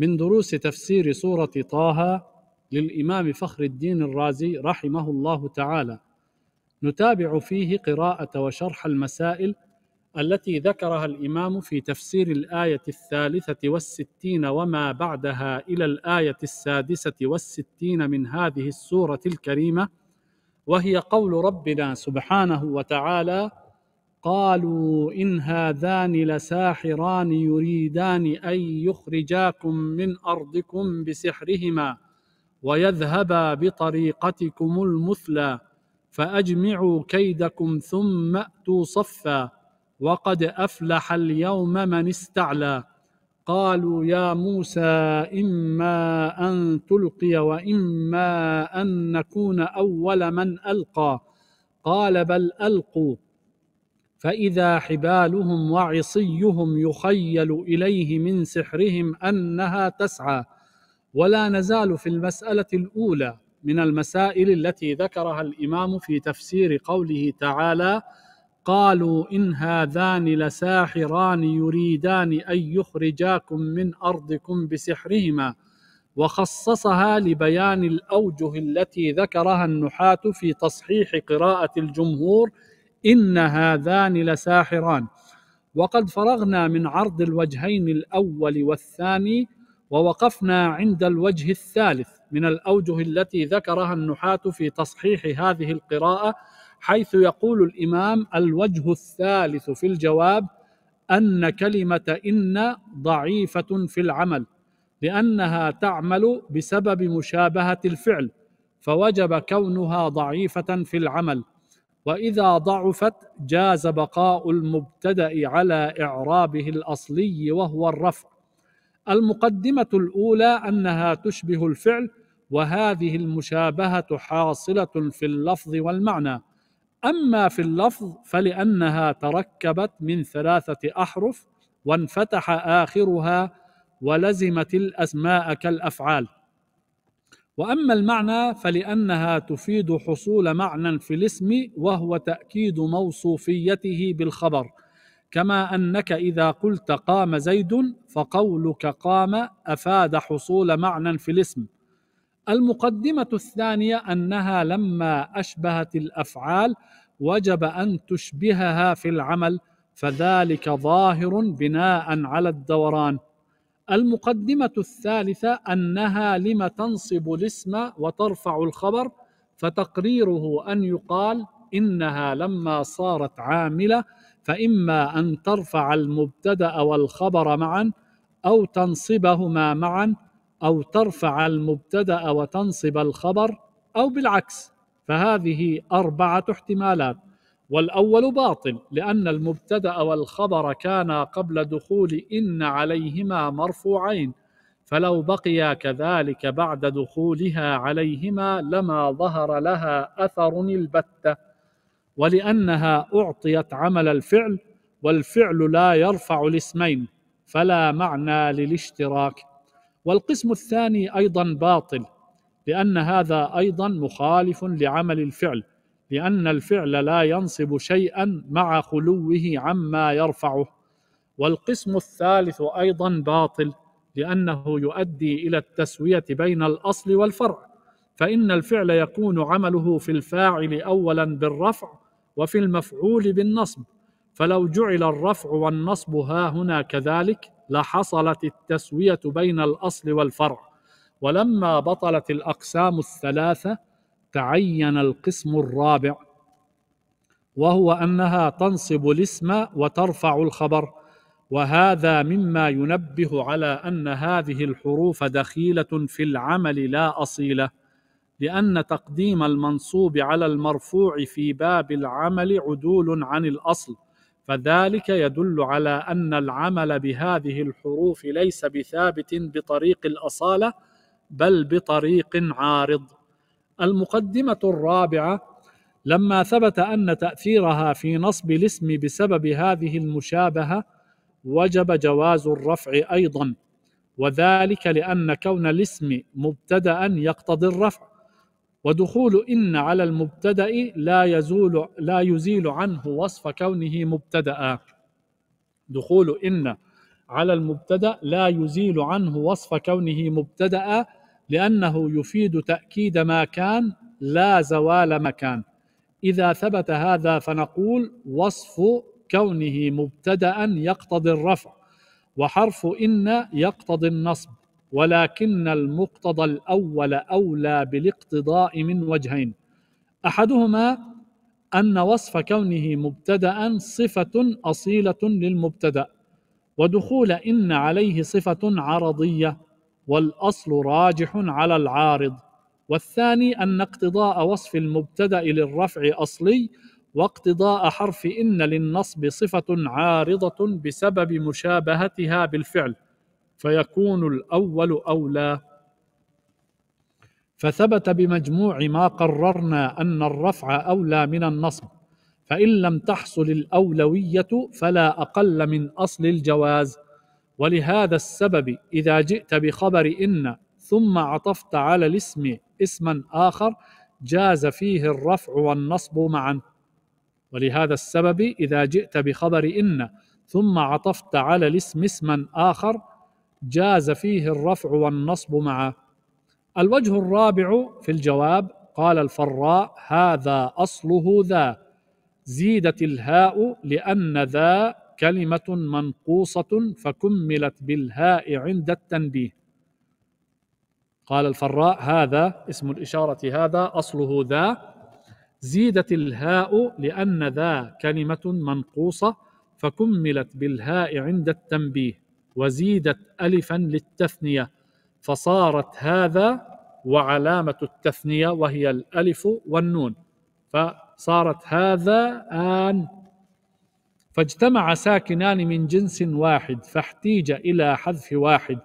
من دروس تفسير سورة طه للإمام فخر الدين الرازي رحمه الله تعالى نتابع فيه قراءة وشرح المسائل التي ذكرها الإمام في تفسير الآية الثالثة والستين وما بعدها إلى الآية السادسة والستين من هذه السورة الكريمة وهي قول ربنا سبحانه وتعالى قالوا إن هذان لساحران يريدان أن يخرجاكم من أرضكم بسحرهما ويذهبا بطريقتكم المثلى فأجمعوا كيدكم ثم أتوا صفا وقد أفلح اليوم من استعلى قالوا يا موسى إما أن تلقي وإما أن نكون أول من ألقى قال بل ألقوا فإذا حبالهم وعصيهم يخيل إليه من سحرهم أنها تسعى ولا نزال في المسألة الأولى من المسائل التي ذكرها الإمام في تفسير قوله تعالى قالوا إن هذان لساحران يريدان أن يخرجاكم من أرضكم بسحرهما وخصصها لبيان الأوجه التي ذكرها النحاة في تصحيح قراءة الجمهور إن هذان لساحران وقد فرغنا من عرض الوجهين الأول والثاني ووقفنا عند الوجه الثالث من الأوجه التي ذكرها النحاة في تصحيح هذه القراءة حيث يقول الإمام الوجه الثالث في الجواب أن كلمة إن ضعيفة في العمل لأنها تعمل بسبب مشابهة الفعل فوجب كونها ضعيفة في العمل واذا ضعفت جاز بقاء المبتدا على اعرابه الاصلي وهو الرفع المقدمه الاولى انها تشبه الفعل وهذه المشابهه حاصله في اللفظ والمعنى اما في اللفظ فلانها تركبت من ثلاثه احرف وانفتح اخرها ولزمت الاسماء كالافعال واما المعنى فلانها تفيد حصول معنى في الاسم وهو تاكيد موصوفيته بالخبر كما انك اذا قلت قام زيد فقولك قام افاد حصول معنى في الاسم المقدمه الثانيه انها لما اشبهت الافعال وجب ان تشبهها في العمل فذلك ظاهر بناء على الدوران المقدمة الثالثة أنها لم تنصب الاسم وترفع الخبر فتقريره أن يقال إنها لما صارت عاملة فإما أن ترفع المبتدأ والخبر معا أو تنصبهما معا أو ترفع المبتدأ وتنصب الخبر أو بالعكس فهذه أربعة احتمالات والاول باطل لان المبتدا والخبر كانا قبل دخول ان عليهما مرفوعين فلو بقيا كذلك بعد دخولها عليهما لما ظهر لها اثر البته ولانها اعطيت عمل الفعل والفعل لا يرفع الاسمين فلا معنى للاشتراك والقسم الثاني ايضا باطل لان هذا ايضا مخالف لعمل الفعل لأن الفعل لا ينصب شيئا مع خلوه عما يرفعه والقسم الثالث أيضا باطل لأنه يؤدي إلى التسوية بين الأصل والفرع فإن الفعل يكون عمله في الفاعل أولا بالرفع وفي المفعول بالنصب فلو جعل الرفع والنصب ها هنا كذلك لحصلت التسوية بين الأصل والفرع ولما بطلت الأقسام الثلاثة تعين القسم الرابع وهو انها تنصب الاسم وترفع الخبر وهذا مما ينبه على ان هذه الحروف دخيله في العمل لا اصيله لان تقديم المنصوب على المرفوع في باب العمل عدول عن الاصل فذلك يدل على ان العمل بهذه الحروف ليس بثابت بطريق الاصاله بل بطريق عارض المقدمة الرابعة لما ثبت أن تأثيرها في نصب الاسم بسبب هذه المشابهة وجب جواز الرفع أيضا وذلك لأن كون الاسم مبتدأ يقتضي الرفع ودخول إن على المبتدأ لا يزول لا يزيل عنه وصف كونه مبتدأ دخول إن على المبتدأ لا يزيل عنه وصف كونه مبتدأ لأنه يفيد تأكيد ما كان لا زوال مكان إذا ثبت هذا فنقول وصف كونه مبتدأ يقتضي الرفع وحرف إن يقتضي النصب ولكن المقتضى الأول أولى بالاقتضاء من وجهين أحدهما أن وصف كونه مبتدأ صفة أصيلة للمبتدأ ودخول إن عليه صفة عرضية والاصل راجح على العارض والثاني ان اقتضاء وصف المبتدا للرفع اصلي واقتضاء حرف ان للنصب صفه عارضه بسبب مشابهتها بالفعل فيكون الاول اولى فثبت بمجموع ما قررنا ان الرفع اولى من النصب فان لم تحصل الاولويه فلا اقل من اصل الجواز ولهذا السبب إذا جئت بخبر إن ثم عطفت على الاسم اسما آخر جاز فيه الرفع والنصب معا ولهذا السبب إذا جئت بخبر إن ثم عطفت على الاسم اسما آخر جاز فيه الرفع والنصب معا الوجه الرابع في الجواب قال الفراء هذا أصله ذا زيدت الهاء لأن ذا كلمة منقوصة فكملت بالهاء عند التنبيه قال الفراء هذا اسم الإشارة هذا أصله ذا زيدت الهاء لأن ذا كلمة منقوصة فكملت بالهاء عند التنبيه وزيدت ألفا للتثنية فصارت هذا وعلامة التثنية وهي الألف والنون فصارت هذا آن فاجتمع ساكنان من جنس واحد فاحتيج إلى حذف واحد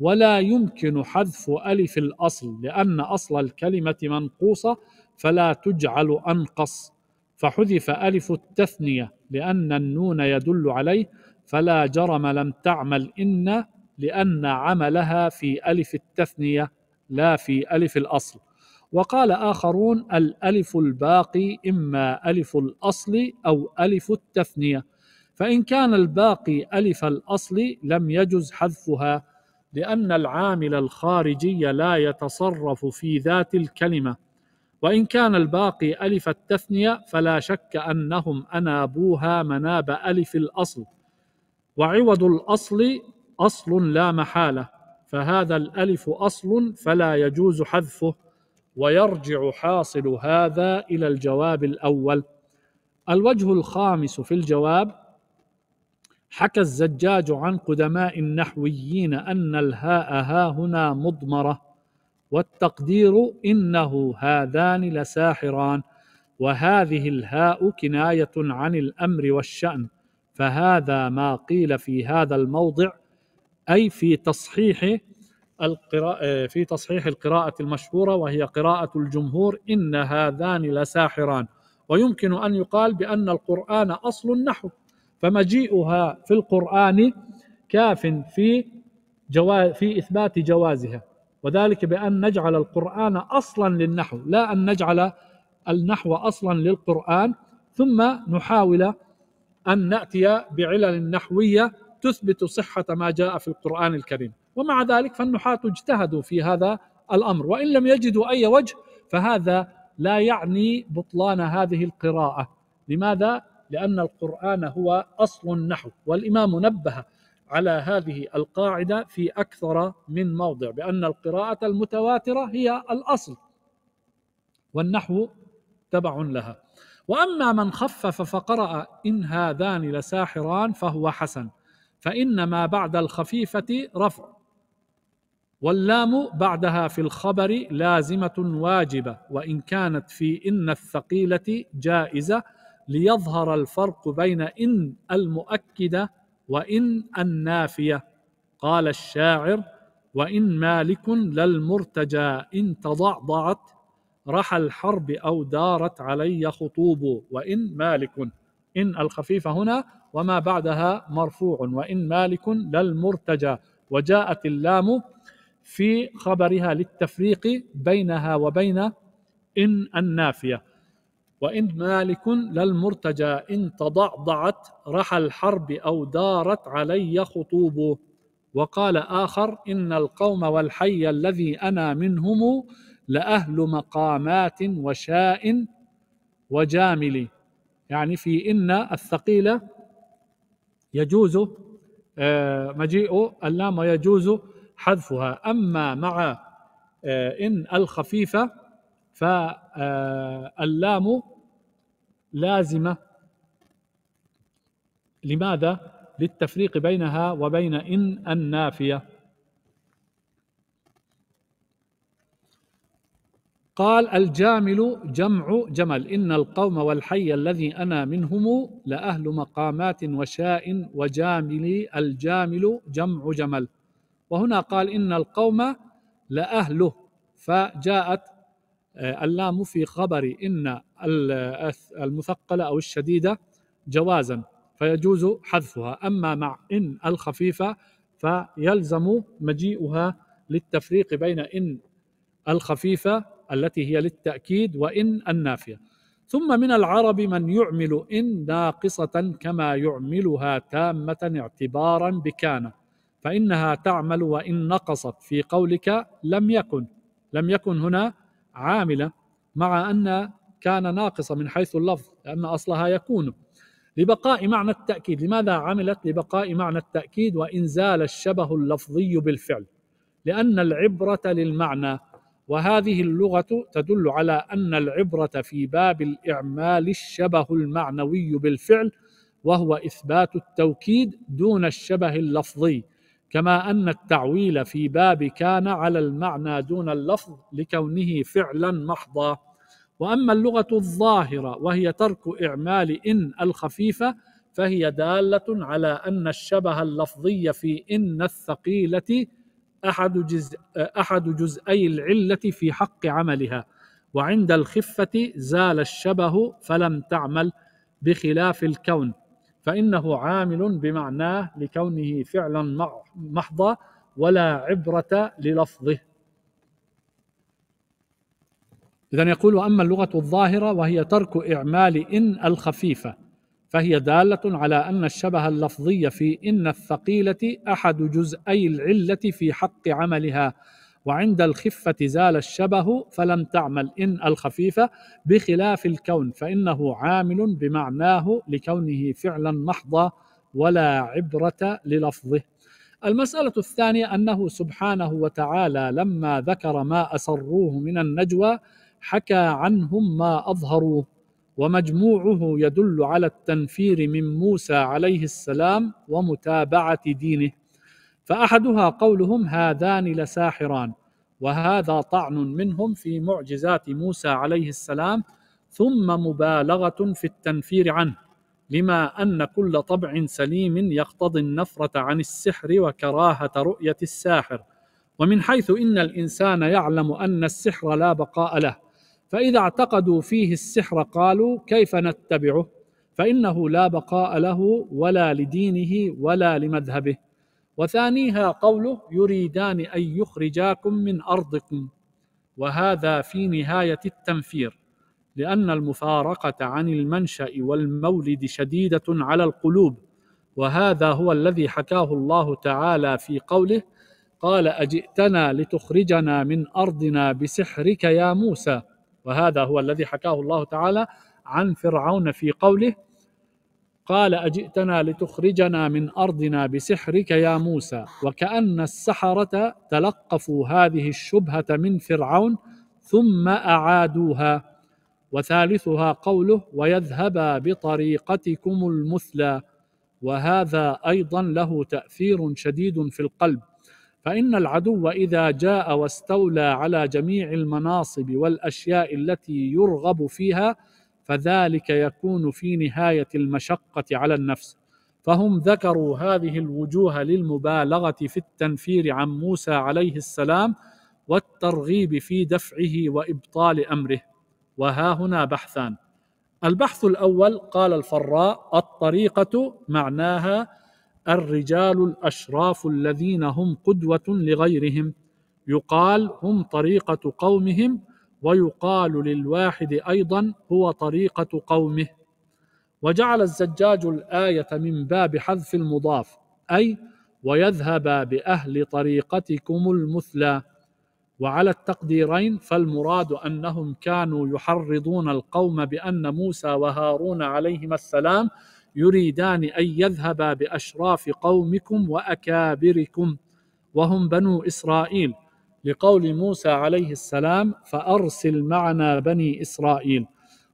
ولا يمكن حذف ألف الأصل لأن أصل الكلمة منقوصة فلا تجعل أنقص فحذف ألف التثنية لأن النون يدل عليه فلا جرم لم تعمل إن لأن عملها في ألف التثنية لا في ألف الأصل وقال آخرون الألف الباقي إما ألف الأصل أو ألف التثنية فإن كان الباقي ألف الأصل لم يجز حذفها لأن العامل الخارجي لا يتصرف في ذات الكلمة وإن كان الباقي ألف التثنية فلا شك أنهم أنابوها مناب ألف الأصل وعوض الأصل أصل لا محالة فهذا الألف أصل فلا يجوز حذفه ويرجع حاصل هذا إلى الجواب الأول الوجه الخامس في الجواب حكى الزجاج عن قدماء النحويين أن الهاء ها هنا مضمرة والتقدير إنه هذان لساحران وهذه الهاء كناية عن الأمر والشأن فهذا ما قيل في هذا الموضع أي في تصحيح القراءة في تصحيح القراءة المشهورة وهي قراءة الجمهور إن هذان لساحران ويمكن أن يقال بأن القرآن أصل النحو فمجيئها في القرآن كاف في جواز في إثبات جوازها وذلك بأن نجعل القرآن أصلا للنحو لا أن نجعل النحو أصلا للقرآن ثم نحاول أن نأتي بعلل نحوية تثبت صحة ما جاء في القرآن الكريم ومع ذلك فالنحاة اجتهدوا في هذا الأمر وإن لم يجدوا أي وجه فهذا لا يعني بطلان هذه القراءة لماذا؟ لأن القرآن هو أصل النحو والإمام نبه على هذه القاعدة في أكثر من موضع بأن القراءة المتواترة هي الأصل والنحو تبع لها وأما من خفف فقرأ إن هذان لساحران فهو حسن فإن ما بعد الخفيفة رفع واللام بعدها في الخبر لازمة واجبة وإن كانت في إن الثقيلة جائزة ليظهر الفرق بين إن المؤكدة وإن النافية قال الشاعر وإن مالك للمرتجى إن تضعضعت رحى الحرب أو دارت علي خطوب وإن مالك إن الخفيفة هنا وما بعدها مرفوع وإن مالك للمرتجى وجاءت اللام في خبرها للتفريق بينها وبين إن النافية وإن مالك للمرتجى إن تضعضعت رحى الحرب أو دارت علي خطوب وقال آخر إن القوم والحي الذي أنا منهم لأهل مقامات وشاء وجامل يعني في إن الثقيلة يجوز آه، مجيء اللام ويجوز حذفها أما مع آه، إن الخفيفة فاللام آه، لازمة لماذا؟ للتفريق بينها وبين إن النافية قال الجامل جمع جمل إن القوم والحي الذي أنا منهم لأهل مقامات وشاء وجامل الجامل جمع جمل وهنا قال إن القوم لأهله فجاءت آه، اللام في خبر إن المثقلة أو الشديدة جوازا فيجوز حذفها أما مع إن الخفيفة فيلزم مجيئها للتفريق بين إن الخفيفة التي هي للتأكيد وإن النافية ثم من العرب من يعمل إن ناقصة كما يعملها تامة اعتبارا بكان فإنها تعمل وإن نقصت في قولك لم يكن لم يكن هنا عاملة مع أن كان ناقصة من حيث اللفظ لأن أصلها يكون لبقاء معنى التأكيد لماذا عملت لبقاء معنى التأكيد وإن زال الشبه اللفظي بالفعل لأن العبرة للمعنى وهذه اللغة تدل على أن العبرة في باب الإعمال الشبه المعنوي بالفعل وهو إثبات التوكيد دون الشبه اللفظي كما ان التعويل في باب كان على المعنى دون اللفظ لكونه فعلا محضا واما اللغه الظاهره وهي ترك اعمال ان الخفيفه فهي داله على ان الشبه اللفظي في ان الثقيله احد جزء احد جزئي العله في حق عملها وعند الخفه زال الشبه فلم تعمل بخلاف الكون فإنه عامل بمعناه لكونه فعلا محض ولا عبرة للفظه إذا يقول وأما اللغة الظاهرة وهي ترك إعمال إن الخفيفة فهي دالة على أن الشبه اللفظي في إن الثقيلة أحد جزئي العلة في حق عملها وعند الخفة زال الشبه فلم تعمل إن الخفيفة بخلاف الكون فإنه عامل بمعناه لكونه فعلا محضا ولا عبرة للفظه المسألة الثانية أنه سبحانه وتعالى لما ذكر ما أسروه من النجوى حكى عنهم ما أظهروه ومجموعه يدل على التنفير من موسى عليه السلام ومتابعة دينه فأحدها قولهم هذان لساحران وهذا طعن منهم في معجزات موسى عليه السلام ثم مبالغة في التنفير عنه لما أن كل طبع سليم يقتضي النفرة عن السحر وكراهة رؤية الساحر ومن حيث إن الإنسان يعلم أن السحر لا بقاء له فإذا اعتقدوا فيه السحر قالوا كيف نتبعه فإنه لا بقاء له ولا لدينه ولا لمذهبه وثانيها قوله يريدان أن يخرجاكم من أرضكم وهذا في نهاية التنفير لأن المفارقة عن المنشأ والمولد شديدة على القلوب وهذا هو الذي حكاه الله تعالى في قوله قال أجئتنا لتخرجنا من أرضنا بسحرك يا موسى وهذا هو الذي حكاه الله تعالى عن فرعون في قوله قال أجئتنا لتخرجنا من أرضنا بسحرك يا موسى وكأن السحرة تلقفوا هذه الشبهة من فرعون ثم أعادوها وثالثها قوله ويذهبا بطريقتكم المثلى وهذا أيضا له تأثير شديد في القلب فإن العدو إذا جاء واستولى على جميع المناصب والأشياء التي يرغب فيها فذلك يكون في نهايه المشقه على النفس فهم ذكروا هذه الوجوه للمبالغه في التنفير عن موسى عليه السلام والترغيب في دفعه وابطال امره وها هنا بحثان البحث الاول قال الفراء الطريقه معناها الرجال الاشراف الذين هم قدوه لغيرهم يقال هم طريقه قومهم ويقال للواحد أيضا هو طريقة قومه وجعل الزجاج الآية من باب حذف المضاف أي ويذهبا بأهل طريقتكم المثلى وعلى التقديرين فالمراد أنهم كانوا يحرضون القوم بأن موسى وهارون عليهما السلام يريدان أن يذهبا بأشراف قومكم وأكابركم وهم بنو إسرائيل لقول موسى عليه السلام فأرسل معنا بني إسرائيل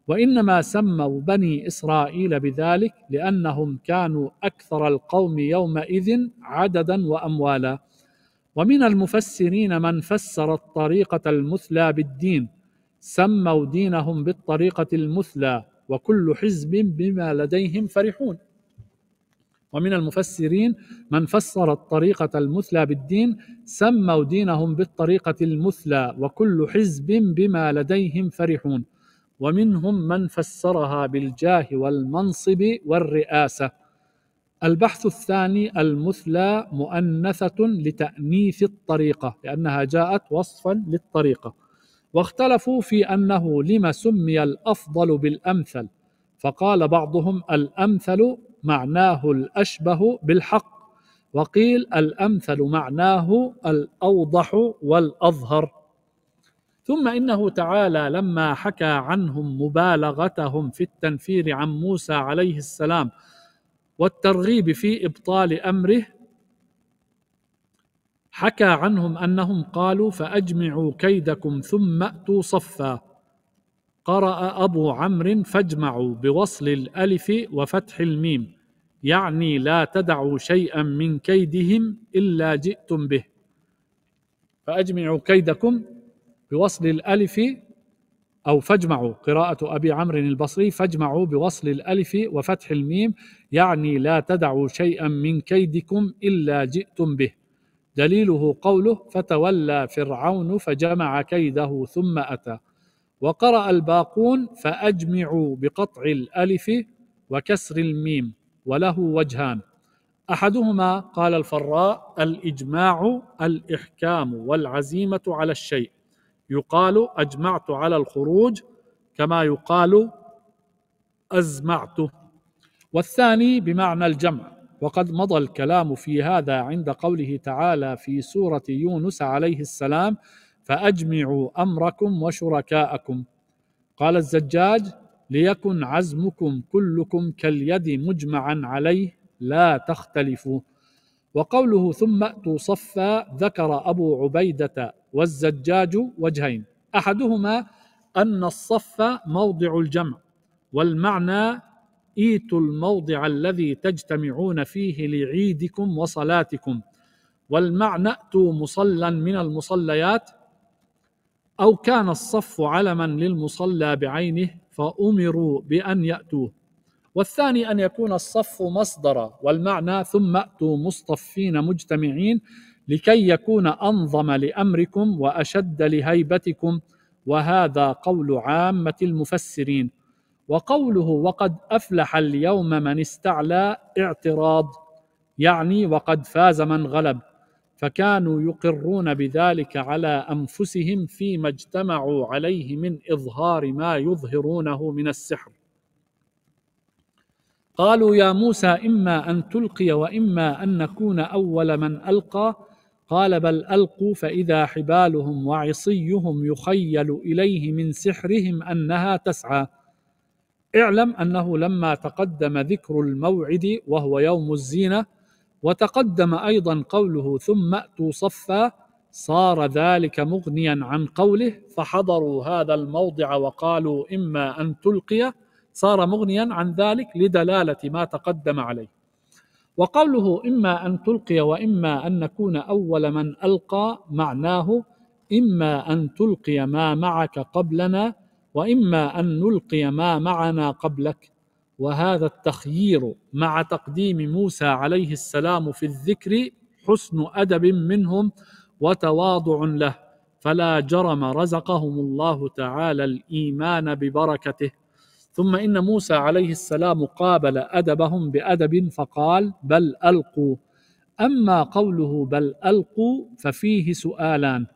وإنما سموا بني إسرائيل بذلك لأنهم كانوا أكثر القوم يومئذ عددا وأموالا ومن المفسرين من فسر الطريقة المثلى بالدين سموا دينهم بالطريقة المثلى وكل حزب بما لديهم فرحون ومن المفسرين من فسر الطريقة المثلى بالدين سموا دينهم بالطريقة المثلى وكل حزب بما لديهم فرحون ومنهم من فسرها بالجاه والمنصب والرئاسة البحث الثاني المثلى مؤنثة لتأنيث الطريقة لأنها جاءت وصفا للطريقة واختلفوا في أنه لما سمي الأفضل بالأمثل فقال بعضهم الأمثل معناه الاشبه بالحق وقيل الامثل معناه الاوضح والاظهر ثم انه تعالى لما حكى عنهم مبالغتهم في التنفير عن موسى عليه السلام والترغيب في ابطال امره حكى عنهم انهم قالوا فاجمعوا كيدكم ثم اتوا صفا قرأ أبو عمرو فاجمعوا بوصل الألف وفتح الميم يعني لا تدعوا شيئا من كيدهم إلا جئتم به فأجمعوا كيدكم بوصل الألف أو فاجمعوا قراءة أبي عمرو البصري فاجمعوا بوصل الألف وفتح الميم يعني لا تدعوا شيئا من كيدكم إلا جئتم به دليله قوله فتولى فرعون فجمع كيده ثم أتى وقرأ الباقون فأجمعوا بقطع الألف وكسر الميم وله وجهان أحدهما قال الفراء الإجماع الإحكام والعزيمة على الشيء يقال أجمعت على الخروج كما يقال أزمعت والثاني بمعنى الجمع وقد مضى الكلام في هذا عند قوله تعالى في سورة يونس عليه السلام فأجمعوا أمركم وشركاءكم قال الزجاج ليكن عزمكم كلكم كاليد مجمعا عليه لا تختلفوا وقوله ثم أتوا صفا ذكر أبو عبيدة والزجاج وجهين أحدهما أن الصف موضع الجمع والمعنى ايتوا الموضع الذي تجتمعون فيه لعيدكم وصلاتكم والمعنى ائتوا مصلا من المصليات أو كان الصف علما للمصلى بعينه فأمروا بأن يأتوه والثاني أن يكون الصف مصدرا والمعنى ثم أتوا مصطفين مجتمعين لكي يكون أنظم لأمركم وأشد لهيبتكم وهذا قول عامة المفسرين وقوله وقد أفلح اليوم من استعلى اعتراض يعني وقد فاز من غلب فكانوا يقرون بذلك على انفسهم فيما اجتمعوا عليه من اظهار ما يظهرونه من السحر قالوا يا موسى اما ان تلقي واما ان نكون اول من القى قال بل القوا فاذا حبالهم وعصيهم يخيل اليه من سحرهم انها تسعى اعلم انه لما تقدم ذكر الموعد وهو يوم الزينه وتقدم ايضا قوله ثم اتوا صفا صار ذلك مغنيا عن قوله فحضروا هذا الموضع وقالوا اما ان تلقي صار مغنيا عن ذلك لدلاله ما تقدم عليه وقوله اما ان تلقي واما ان نكون اول من القى معناه اما ان تلقي ما معك قبلنا واما ان نلقي ما معنا قبلك وهذا التخيير مع تقديم موسى عليه السلام في الذكر حسن ادب منهم وتواضع له فلا جرم رزقهم الله تعالى الايمان ببركته ثم ان موسى عليه السلام قابل ادبهم بادب فقال بل القوا اما قوله بل القوا ففيه سؤالان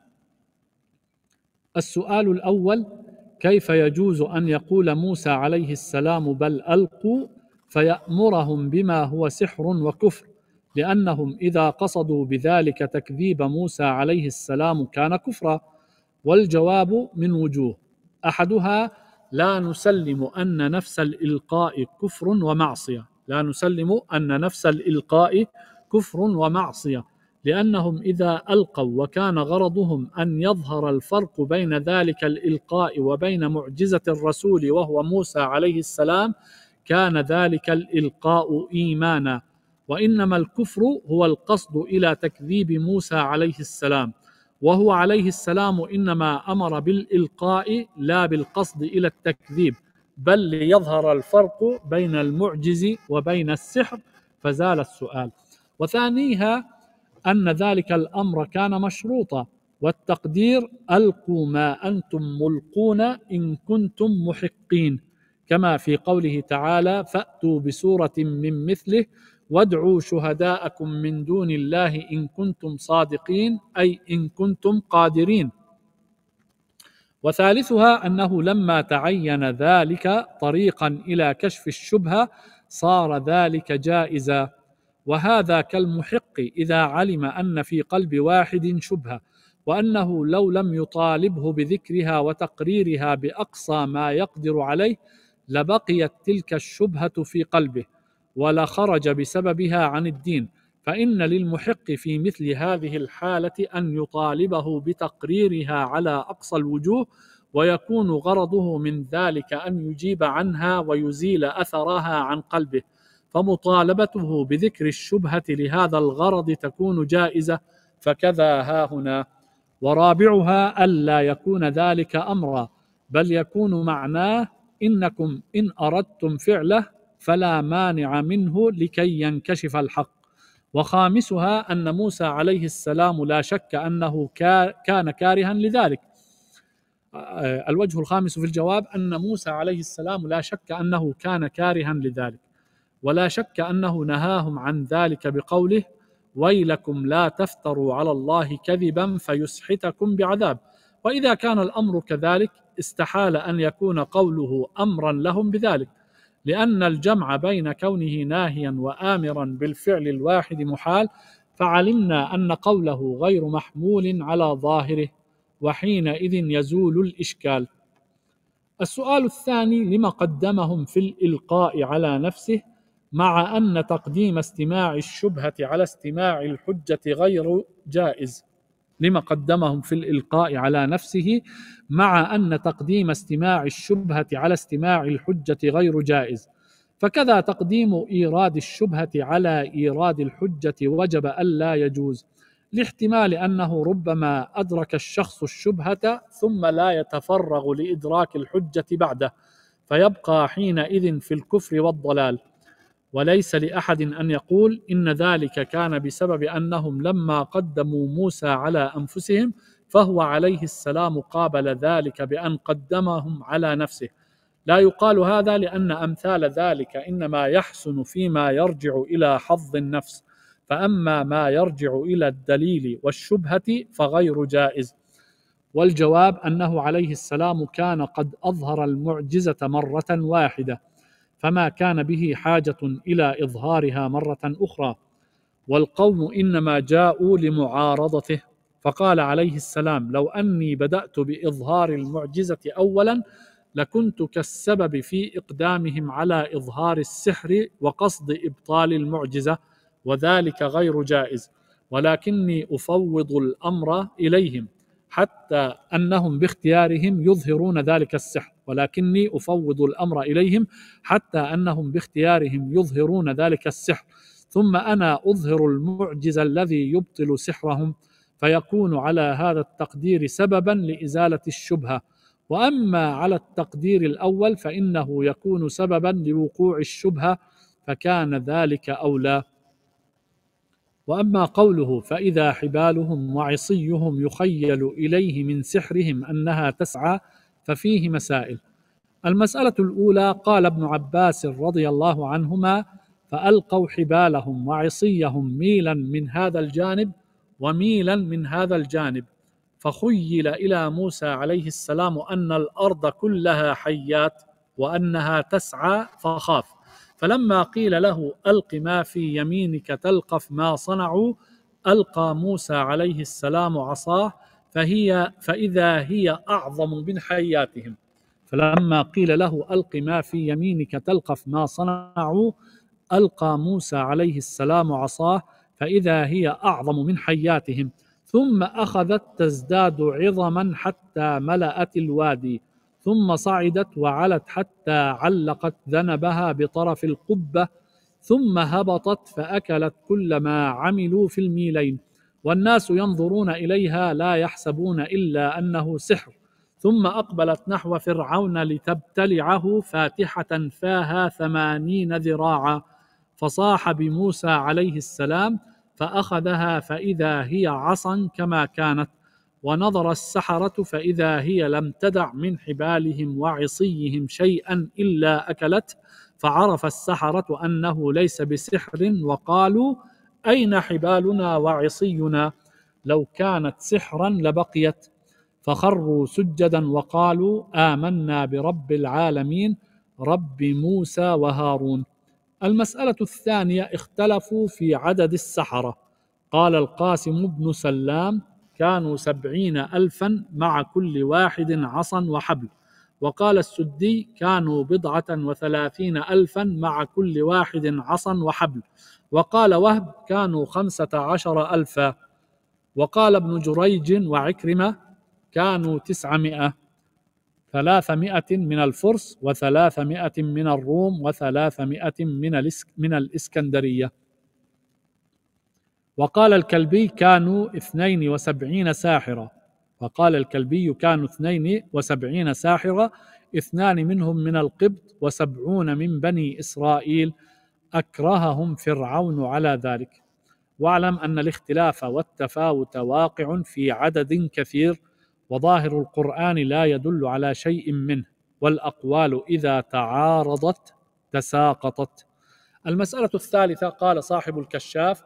السؤال الاول كيف يجوز ان يقول موسى عليه السلام بل القوا فيامرهم بما هو سحر وكفر لانهم اذا قصدوا بذلك تكذيب موسى عليه السلام كان كفرا والجواب من وجوه احدها لا نسلم ان نفس الالقاء كفر ومعصيه لا نسلم ان نفس الالقاء كفر ومعصيه لأنهم إذا ألقوا وكان غرضهم أن يظهر الفرق بين ذلك الإلقاء وبين معجزة الرسول وهو موسى عليه السلام كان ذلك الإلقاء إيمانا وإنما الكفر هو القصد إلى تكذيب موسى عليه السلام وهو عليه السلام إنما أمر بالإلقاء لا بالقصد إلى التكذيب بل ليظهر الفرق بين المعجز وبين السحر فزال السؤال وثانيها أن ذلك الأمر كان مشروطا والتقدير ألقوا ما أنتم ملقون إن كنتم محقين كما في قوله تعالى فأتوا بسورة من مثله وادعوا شهداءكم من دون الله إن كنتم صادقين أي إن كنتم قادرين وثالثها أنه لما تعين ذلك طريقا إلى كشف الشبهة صار ذلك جائزا وهذا كالمحق إذا علم أن في قلب واحد شبهة وأنه لو لم يطالبه بذكرها وتقريرها بأقصى ما يقدر عليه لبقيت تلك الشبهة في قلبه ولخرج بسببها عن الدين فإن للمحق في مثل هذه الحالة أن يطالبه بتقريرها على أقصى الوجوه ويكون غرضه من ذلك أن يجيب عنها ويزيل أثرها عن قلبه فمطالبته بذكر الشبهة لهذا الغرض تكون جائزة فكذا ها هنا ورابعها ألا يكون ذلك أمرا بل يكون معناه إنكم إن أردتم فعله فلا مانع منه لكي ينكشف الحق وخامسها أن موسى عليه السلام لا شك أنه كان كارها لذلك آه، الوجه الخامس في الجواب أن موسى عليه السلام لا شك أنه كان كارها لذلك ولا شك انه نهاهم عن ذلك بقوله ويلكم لا تفتروا على الله كذبا فيسحتكم بعذاب واذا كان الامر كذلك استحال ان يكون قوله امرا لهم بذلك لان الجمع بين كونه ناهيا وامرا بالفعل الواحد محال فعلمنا ان قوله غير محمول على ظاهره وحينئذ يزول الاشكال السؤال الثاني لما قدمهم في الالقاء على نفسه مع أن تقديم استماع الشبهة على استماع الحجة غير جائز لما قدمهم في الإلقاء على نفسه مع أن تقديم استماع الشبهة على استماع الحجة غير جائز فكذا تقديم إيراد الشبهة على إيراد الحجة وجب ألا يجوز لاحتمال أنه ربما أدرك الشخص الشبهة ثم لا يتفرغ لإدراك الحجة بعده فيبقى حينئذ في الكفر والضلال وليس لأحد أن يقول إن ذلك كان بسبب أنهم لما قدموا موسى على أنفسهم فهو عليه السلام قابل ذلك بأن قدمهم على نفسه لا يقال هذا لأن أمثال ذلك إنما يحسن فيما يرجع إلى حظ النفس فأما ما يرجع إلى الدليل والشبهة فغير جائز والجواب أنه عليه السلام كان قد أظهر المعجزة مرة واحدة فما كان به حاجه الى اظهارها مره اخرى والقوم انما جاءوا لمعارضته فقال عليه السلام لو اني بدات باظهار المعجزه اولا لكنت كالسبب في اقدامهم على اظهار السحر وقصد ابطال المعجزه وذلك غير جائز ولكني افوض الامر اليهم حتى انهم باختيارهم يظهرون ذلك السحر ولكني أفوض الأمر إليهم حتى أنهم باختيارهم يظهرون ذلك السحر ثم أنا أظهر المعجز الذي يبطل سحرهم فيكون على هذا التقدير سببا لإزالة الشبهة وأما على التقدير الأول فإنه يكون سببا لوقوع الشبهة فكان ذلك أولى واما قوله فاذا حبالهم وعصيهم يخيل اليه من سحرهم انها تسعى ففيه مسائل المسألة الأولى قال ابن عباس رضي الله عنهما فألقوا حبالهم وعصيهم ميلا من هذا الجانب وميلا من هذا الجانب فخيل إلى موسى عليه السلام أن الأرض كلها حيات وأنها تسعى فخاف فلما قيل له ألق ما في يمينك تلقف ما صنعوا ألقى موسى عليه السلام عصاه فهي فإذا هي أعظم من حياتهم فلما قيل له ألق ما في يمينك تلقف ما صنعوا ألقى موسى عليه السلام عصاه فإذا هي أعظم من حياتهم ثم أخذت تزداد عظما حتى ملأت الوادي ثم صعدت وعلت حتى علقت ذنبها بطرف القبة ثم هبطت فأكلت كل ما عملوا في الميلين والناس ينظرون اليها لا يحسبون الا انه سحر ثم اقبلت نحو فرعون لتبتلعه فاتحه فاها ثمانين ذراعا فصاح بموسى عليه السلام فاخذها فاذا هي عصا كما كانت ونظر السحره فاذا هي لم تدع من حبالهم وعصيهم شيئا الا اكلته فعرف السحره انه ليس بسحر وقالوا أين حبالنا وعصينا لو كانت سحرا لبقيت فخروا سجدا وقالوا آمنا برب العالمين رب موسى وهارون المسألة الثانية اختلفوا في عدد السحرة قال القاسم بن سلام كانوا سبعين ألفا مع كل واحد عصا وحبل وقال السدي كانوا بضعة وثلاثين ألفا مع كل واحد عصا وحبل وقال وهب كانوا خمسة عشر ألفا وقال ابن جريج وعكرمة كانوا تسعمائة ثلاثمائة من الفرس وثلاثمائة من الروم وثلاثمائة من, الاسك من الإسكندرية وقال الكلبي كانوا اثنين وسبعين ساحرا وقال الكلبي كانوا اثنين وسبعين ساحرة اثنان منهم من القبط وسبعون من بني إسرائيل أكرههم فرعون على ذلك واعلم أن الاختلاف والتفاوت واقع في عدد كثير وظاهر القرآن لا يدل على شيء منه والأقوال إذا تعارضت تساقطت المسألة الثالثة قال صاحب الكشاف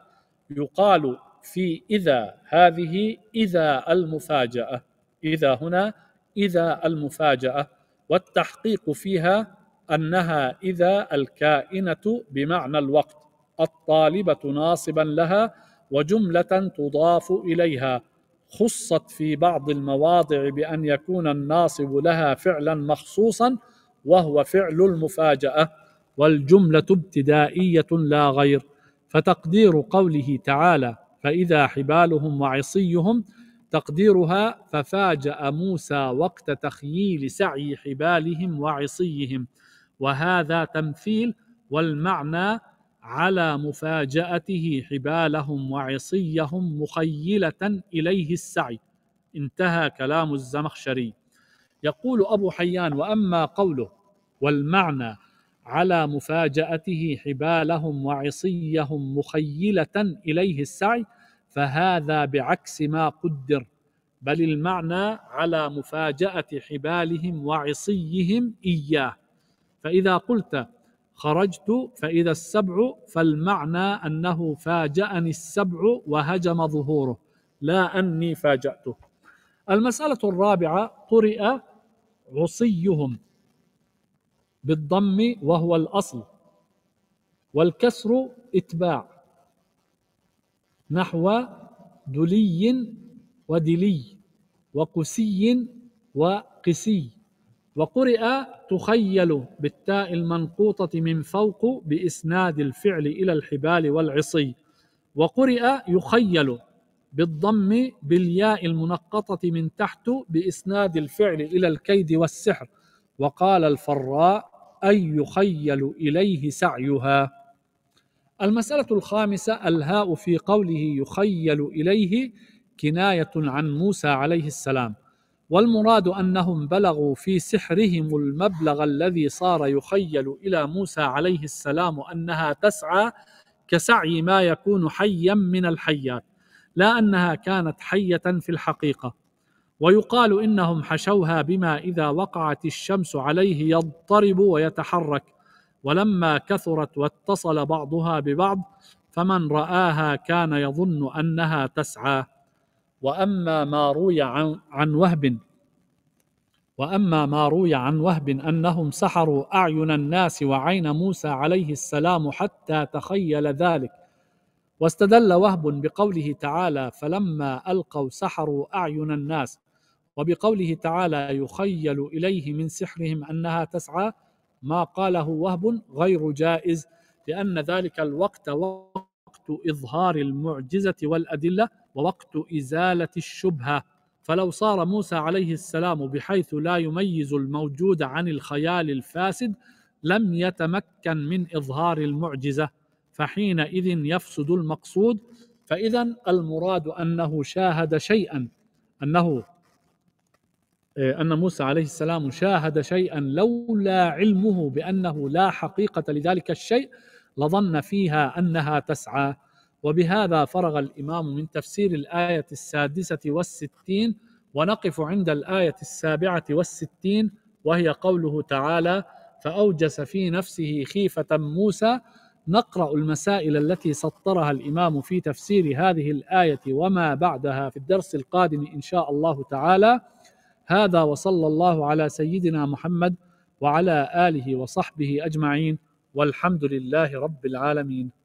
يقال في إذا هذه إذا المفاجأة إذا هنا إذا المفاجأة والتحقيق فيها أنها إذا الكائنة بمعنى الوقت الطالبة ناصبا لها وجملة تضاف إليها خصت في بعض المواضع بأن يكون الناصب لها فعلا مخصوصا وهو فعل المفاجأة والجملة ابتدائية لا غير فتقدير قوله تعالى فإذا حبالهم وعصيهم تقديرها ففاجأ موسى وقت تخييل سعي حبالهم وعصيهم وهذا تمثيل والمعنى على مفاجأته حبالهم وعصيهم مخيلة إليه السعي انتهى كلام الزمخشري يقول أبو حيان وأما قوله والمعنى على مفاجأته حبالهم وعصيهم مخيلة إليه السعي فهذا بعكس ما قدر بل المعنى على مفاجأة حبالهم وعصيهم إياه فإذا قلت خرجت فإذا السبع فالمعنى أنه فاجأني السبع وهجم ظهوره لا أني فاجأته المسألة الرابعة قرئ عصيهم بالضم وهو الأصل والكسر إتباع نحو دلي ودلي وقسي وقسي وقرئ تخيل بالتاء المنقوطة من فوق بإسناد الفعل إلى الحبال والعصي وقرئ يخيل بالضم بالياء المنقطة من تحت بإسناد الفعل إلى الكيد والسحر وقال الفراء أي يخيل إليه سعيها المسألة الخامسة الهاء في قوله يخيل إليه كناية عن موسى عليه السلام والمراد أنهم بلغوا في سحرهم المبلغ الذي صار يخيل إلى موسى عليه السلام أنها تسعى كسعي ما يكون حيا من الحيات لا أنها كانت حية في الحقيقة ويقال انهم حشوها بما اذا وقعت الشمس عليه يضطرب ويتحرك ولما كثرت واتصل بعضها ببعض فمن راها كان يظن انها تسعى واما ما روي عن, عن وهب واما ما روي عن وهب انهم سحروا اعين الناس وعين موسى عليه السلام حتى تخيل ذلك واستدل وهب بقوله تعالى فلما القوا سحروا اعين الناس وبقوله تعالى يخيل اليه من سحرهم انها تسعى ما قاله وهب غير جائز لان ذلك الوقت وقت اظهار المعجزه والادله ووقت ازاله الشبهه فلو صار موسى عليه السلام بحيث لا يميز الموجود عن الخيال الفاسد لم يتمكن من اظهار المعجزه فحينئذ يفسد المقصود فاذا المراد انه شاهد شيئا انه آه، أن موسى عليه السلام شاهد شيئا لولا علمه بأنه لا حقيقة لذلك الشيء لظن فيها أنها تسعى وبهذا فرغ الإمام من تفسير الآية السادسة والستين ونقف عند الآية السابعة والستين وهي قوله تعالى فأوجس في نفسه خيفة موسى نقرأ المسائل التي سطرها الإمام في تفسير هذه الآية وما بعدها في الدرس القادم إن شاء الله تعالى هذا وصلى الله على سيدنا محمد وعلى اله وصحبه اجمعين والحمد لله رب العالمين